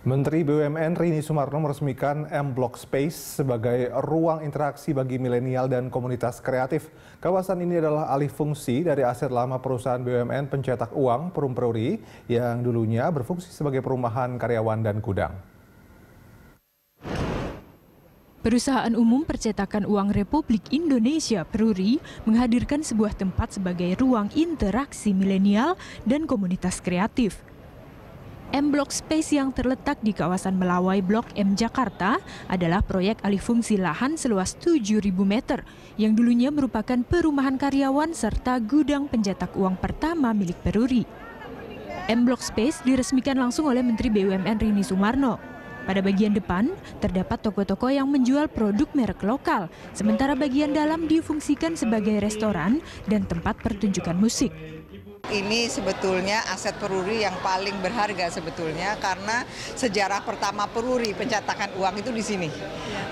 Menteri BUMN Rini Sumarno meresmikan M Block Space sebagai ruang interaksi bagi milenial dan komunitas kreatif. Kawasan ini adalah alih fungsi dari aset lama perusahaan BUMN pencetak uang Perum Peruri yang dulunya berfungsi sebagai perumahan karyawan dan gudang. Perusahaan Umum Percetakan Uang Republik Indonesia Peruri menghadirkan sebuah tempat sebagai ruang interaksi milenial dan komunitas kreatif. M Block Space yang terletak di kawasan Melawai Blok M Jakarta adalah proyek alih fungsi lahan seluas 7.000 meter yang dulunya merupakan perumahan karyawan serta gudang pencetak uang pertama milik Peruri. M Block Space diresmikan langsung oleh Menteri BUMN Rini Sumarno. Pada bagian depan, terdapat toko-toko yang menjual produk merek lokal, sementara bagian dalam difungsikan sebagai restoran dan tempat pertunjukan musik. Ini sebetulnya aset peruri yang paling berharga sebetulnya karena sejarah pertama peruri pencetakan uang itu di sini.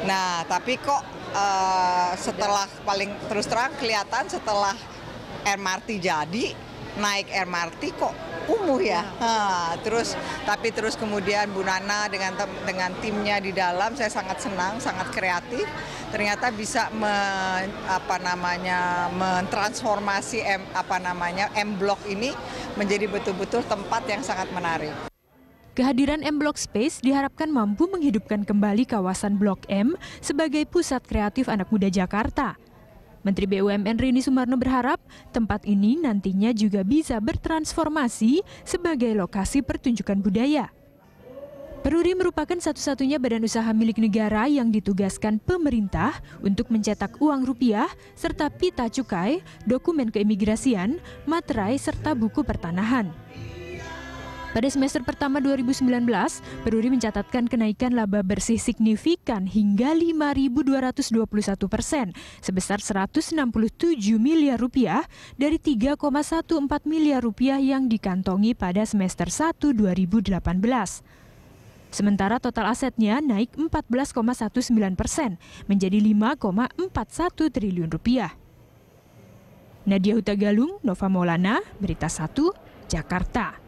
Nah, tapi kok uh, setelah paling terus terang kelihatan setelah MRT jadi naik MRT kok kumuh ya. Ha, terus tapi terus kemudian Bu Nana dengan dengan timnya di dalam saya sangat senang, sangat kreatif. Ternyata bisa me, apa namanya mentransformasi M, apa namanya M Block ini menjadi betul-betul tempat yang sangat menarik. Kehadiran M Block Space diharapkan mampu menghidupkan kembali kawasan Blok M sebagai pusat kreatif anak muda Jakarta Menteri BUMN Rini Sumarno berharap tempat ini nantinya juga bisa bertransformasi sebagai lokasi pertunjukan budaya. Peruri merupakan satu-satunya badan usaha milik negara yang ditugaskan pemerintah untuk mencetak uang rupiah serta pita cukai, dokumen keimigrasian, materai, serta buku pertanahan. Pada semester pertama 2019, Peruri mencatatkan kenaikan laba bersih signifikan hingga 5.221 persen, sebesar 167 miliar rupiah dari 3,14 miliar rupiah yang dikantongi pada semester 1 2018. Sementara total asetnya naik 14,19 persen menjadi 5,41 triliun rupiah. Nadia Huta Galung, Nova Maulana, Berita 1, Jakarta.